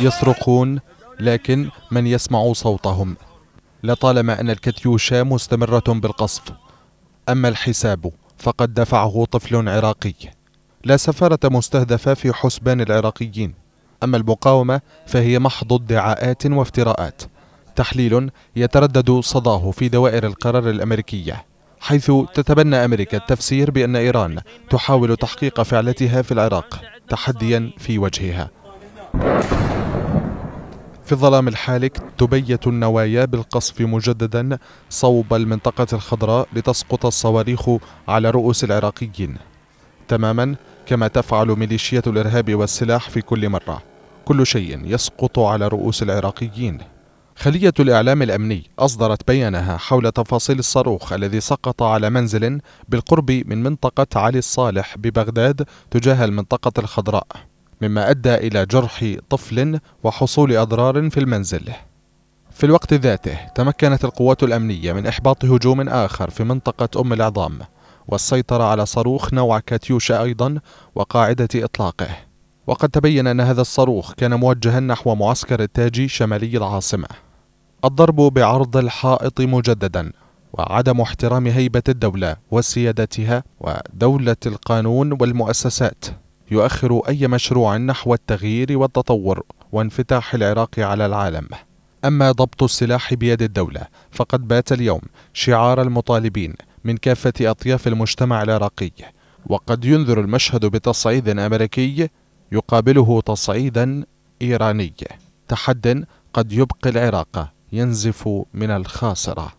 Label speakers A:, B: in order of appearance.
A: يصرخون لكن من يسمع صوتهم لطالما أن الكتيوشا مستمرة بالقصف أما الحساب فقد دفعه طفل عراقي لا سفارة مستهدفة في حسبان العراقيين أما المقاومة فهي محض ادعاءات وافتراءات تحليل يتردد صداه في دوائر القرار الأمريكية حيث تتبنى أمريكا التفسير بأن إيران تحاول تحقيق فعلتها في العراق تحديا في وجهها في الظلام الحالك تبيت النوايا بالقصف مجددا صوب المنطقة الخضراء لتسقط الصواريخ على رؤوس العراقيين تماما كما تفعل ميليشيات الإرهاب والسلاح في كل مرة كل شيء يسقط على رؤوس العراقيين خلية الإعلام الأمني أصدرت بيانها حول تفاصيل الصاروخ الذي سقط على منزل بالقرب من منطقة علي الصالح ببغداد تجاه المنطقة الخضراء مما أدى إلى جرح طفل وحصول أضرار في المنزل في الوقت ذاته تمكنت القوات الأمنية من إحباط هجوم آخر في منطقة أم العظام والسيطرة على صاروخ نوع كاتيوشا أيضا وقاعدة إطلاقه وقد تبين أن هذا الصاروخ كان موجها نحو معسكر التاجي شمالي العاصمة الضرب بعرض الحائط مجددا وعدم احترام هيبة الدولة وسيادتها ودولة القانون والمؤسسات يؤخر أي مشروع نحو التغيير والتطور وانفتاح العراق على العالم أما ضبط السلاح بيد الدولة فقد بات اليوم شعار المطالبين من كافة أطياف المجتمع العراقي وقد ينذر المشهد بتصعيد أمريكي يقابله تصعيدا إيراني تحد قد يبقي العراق ينزف من الخاسره